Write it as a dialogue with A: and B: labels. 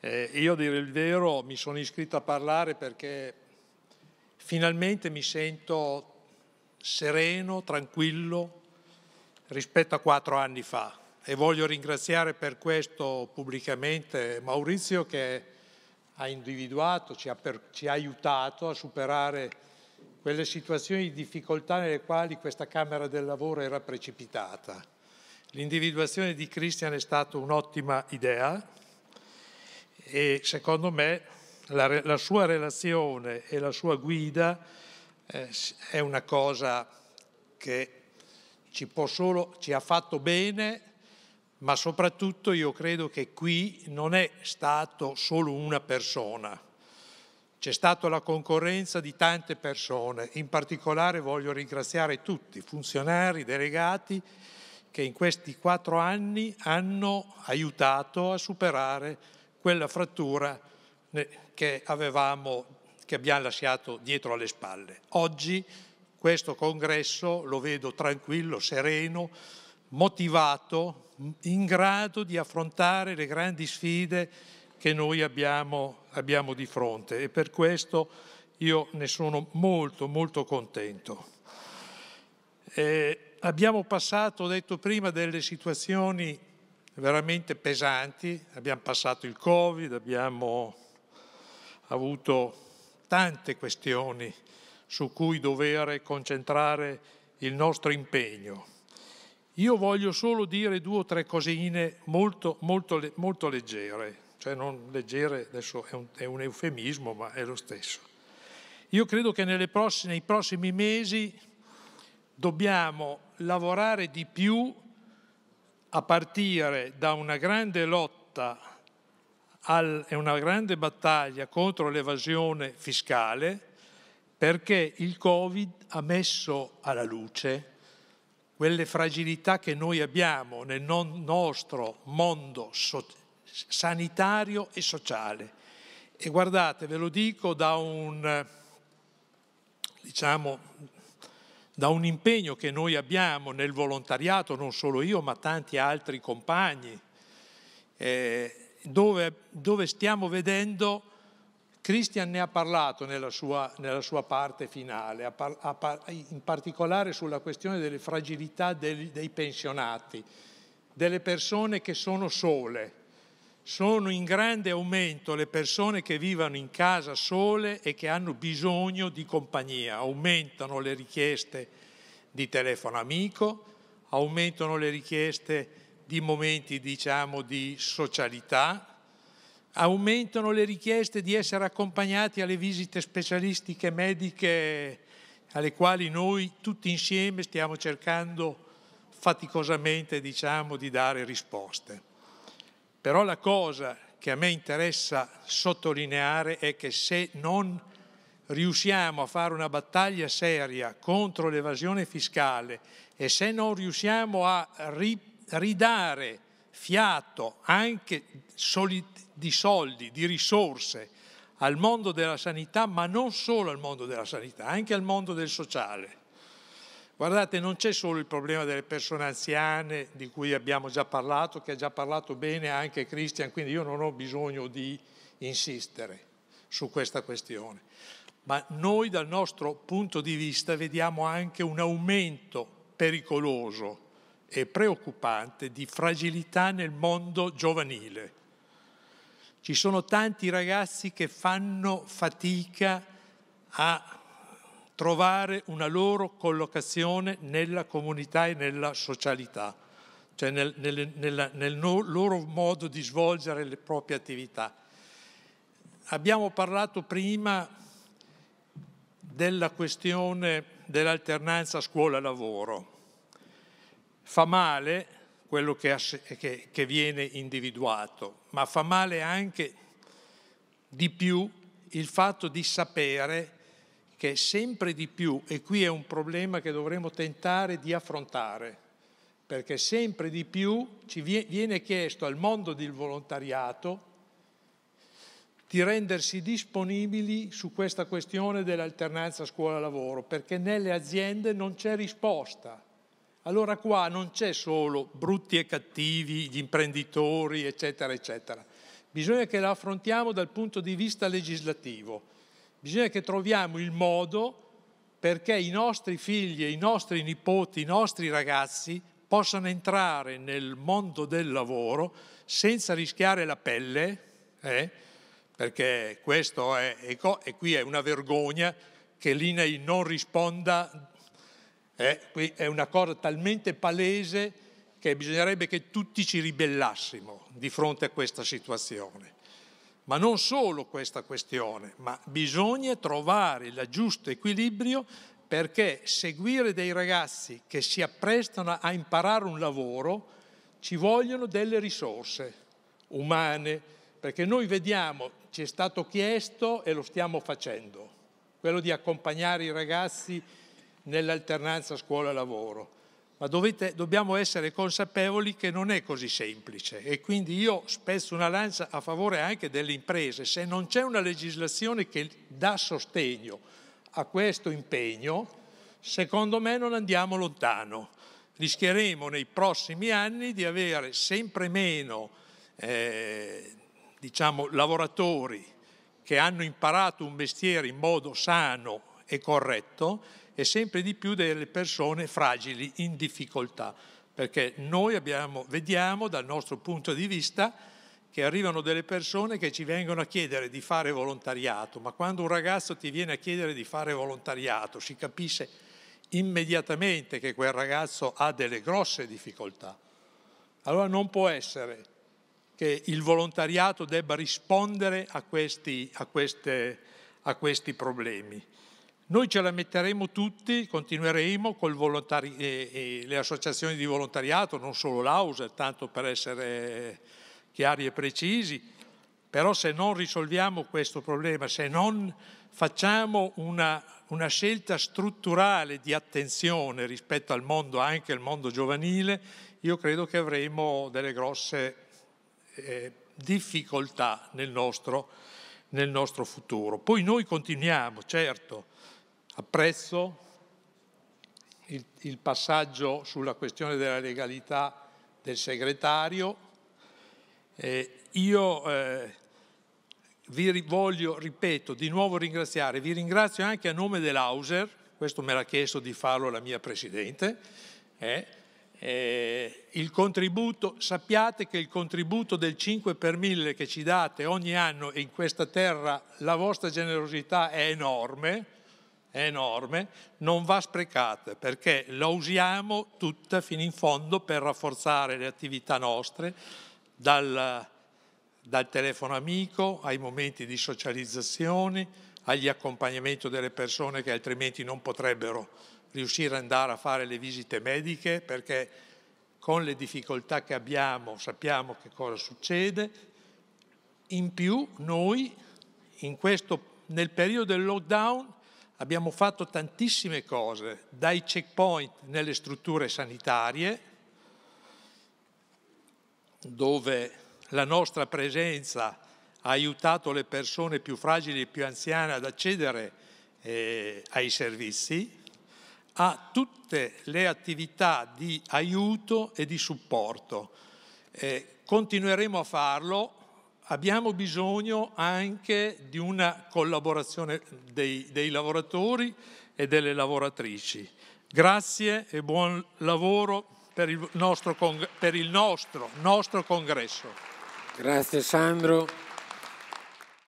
A: Eh, io a dire il vero mi sono iscritto a parlare perché finalmente mi sento sereno, tranquillo rispetto a quattro anni fa e voglio ringraziare per questo pubblicamente Maurizio che ha individuato, ci ha, per, ci ha aiutato a superare quelle situazioni di difficoltà nelle quali questa Camera del Lavoro era precipitata. L'individuazione di Christian è stata un'ottima idea, e secondo me la, la sua relazione e la sua guida eh, è una cosa che ci, solo, ci ha fatto bene, ma soprattutto io credo che qui non è stato solo una persona, c'è stata la concorrenza di tante persone, in particolare voglio ringraziare tutti, funzionari, delegati, che in questi quattro anni hanno aiutato a superare quella frattura eh, che, avevamo, che abbiamo lasciato dietro alle spalle. Oggi questo congresso lo vedo tranquillo, sereno, motivato, in grado di affrontare le grandi sfide che noi abbiamo, abbiamo di fronte e per questo io ne sono molto molto contento. Eh, abbiamo passato, ho detto prima, delle situazioni veramente pesanti, abbiamo passato il Covid, abbiamo avuto tante questioni su cui dover concentrare il nostro impegno. Io voglio solo dire due o tre cosine molto, molto, molto leggere, cioè non leggere adesso è un, è un, eufemismo, ma è lo stesso. Io credo che prossime, nei prossimi mesi dobbiamo lavorare di più a partire da una grande lotta e una grande battaglia contro l'evasione fiscale perché il Covid ha messo alla luce quelle fragilità che noi abbiamo nel nostro mondo so- sanitario e sociale. E guardate, ve lo dico da un, diciamo, da un impegno che noi abbiamo nel volontariato, non solo io, ma tanti altri compagni, eh, dove, dove, stiamo vedendo, Christian ne ha parlato nella sua, nella sua parte finale, a par, a par, in particolare sulla questione delle fragilità dei, dei pensionati, delle persone che sono sole sono in grande aumento le persone che vivono in casa sole e che hanno bisogno di compagnia. Aumentano le richieste di telefono amico, aumentano le richieste di momenti diciamo, di socialità, aumentano le richieste di essere accompagnati alle visite specialistiche mediche alle quali noi tutti insieme stiamo cercando faticosamente diciamo, di dare risposte. Però la cosa che a me interessa sottolineare è che se non riusciamo a fare una battaglia seria contro l'evasione fiscale e se non riusciamo a ri- ridare fiato anche soli- di soldi, di risorse al mondo della sanità, ma non solo al mondo della sanità, anche al mondo del sociale, Guardate, non c'è solo il problema delle persone anziane di cui abbiamo già parlato, che ha già parlato bene anche Christian, quindi io non ho bisogno di insistere su questa questione. Ma noi dal nostro punto di vista vediamo anche un aumento pericoloso e preoccupante di fragilità nel mondo giovanile. Ci sono tanti ragazzi che fanno fatica a trovare una loro collocazione nella comunità e nella socialità, cioè nel, nel, nella, nel no, loro modo di svolgere le proprie attività. Abbiamo parlato prima della questione dell'alternanza scuola-lavoro. Fa male quello che, che, che viene individuato, ma fa male anche di più il fatto di sapere che sempre di più, e qui è un problema che dovremmo tentare di affrontare, perché sempre di più ci viene chiesto al mondo del volontariato di rendersi disponibili su questa questione dell'alternanza scuola-lavoro, perché nelle aziende non c'è risposta. Allora qua non c'è solo brutti e cattivi, gli imprenditori, eccetera, eccetera. Bisogna che la affrontiamo dal punto di vista legislativo Bisogna che troviamo il modo perché i nostri figli, i nostri nipoti, i nostri ragazzi possano entrare nel mondo del lavoro senza rischiare la pelle, eh? perché questo è, ecco, e qui è una vergogna che l'INEI non risponda, eh? qui è una cosa talmente palese che bisognerebbe che tutti ci ribellassimo di fronte a questa situazione. Ma non solo questa questione, ma bisogna trovare il giusto equilibrio perché seguire dei ragazzi che si apprestano a imparare un lavoro ci vogliono delle risorse umane, perché noi vediamo, ci è stato chiesto e lo stiamo facendo, quello di accompagnare i ragazzi nell'alternanza scuola-lavoro ma dovete, dobbiamo essere consapevoli che non è così semplice e quindi io spezzo una lancia a favore anche delle imprese. Se non c'è una legislazione che dà sostegno a questo impegno, secondo me non andiamo lontano. Rischieremo nei prossimi anni di avere sempre meno eh, diciamo, lavoratori che hanno imparato un mestiere in modo sano e corretto e sempre di più delle persone fragili, in difficoltà, perché noi abbiamo, vediamo dal nostro punto di vista che arrivano delle persone che ci vengono a chiedere di fare volontariato, ma quando un ragazzo ti viene a chiedere di fare volontariato si capisce immediatamente che quel ragazzo ha delle grosse difficoltà. Allora non può essere che il volontariato debba rispondere a questi, a queste, a questi problemi. Noi ce la metteremo tutti, continueremo con volontari- eh, eh, le associazioni di volontariato, non solo l'AUSA, tanto per essere chiari e precisi, però se non risolviamo questo problema, se non facciamo una, una scelta strutturale di attenzione rispetto al mondo, anche al mondo giovanile, io credo che avremo delle grosse eh, difficoltà nel nostro, nel nostro futuro. Poi noi continuiamo, certo, Apprezzo il, il passaggio sulla questione della legalità del segretario. Eh, io eh, vi voglio, ripeto, di nuovo ringraziare, vi ringrazio anche a nome dell'Auser, questo me l'ha chiesto di farlo la mia Presidente, eh, eh il contributo, sappiate che il contributo del 5 per 1000 che ci date ogni anno in questa terra, la vostra generosità è enorme, enorme, non va sprecata perché la usiamo tutta fino in fondo per rafforzare le attività nostre, dal, dal telefono amico ai momenti di socializzazione, agli accompagnamenti delle persone che altrimenti non potrebbero riuscire ad andare a fare le visite mediche perché con le difficoltà che abbiamo sappiamo che cosa succede. In più noi questo, nel periodo del lockdown Abbiamo fatto tantissime cose, dai checkpoint nelle strutture sanitarie, dove la nostra presenza ha aiutato le persone più fragili e più anziane ad accedere eh, ai servizi, a tutte le attività di aiuto e di supporto. Eh, continueremo a farlo abbiamo bisogno anche di una collaborazione dei, dei lavoratori e delle lavoratrici. Grazie e buon lavoro per il nostro, per il nostro, nostro congresso. Grazie Sandro.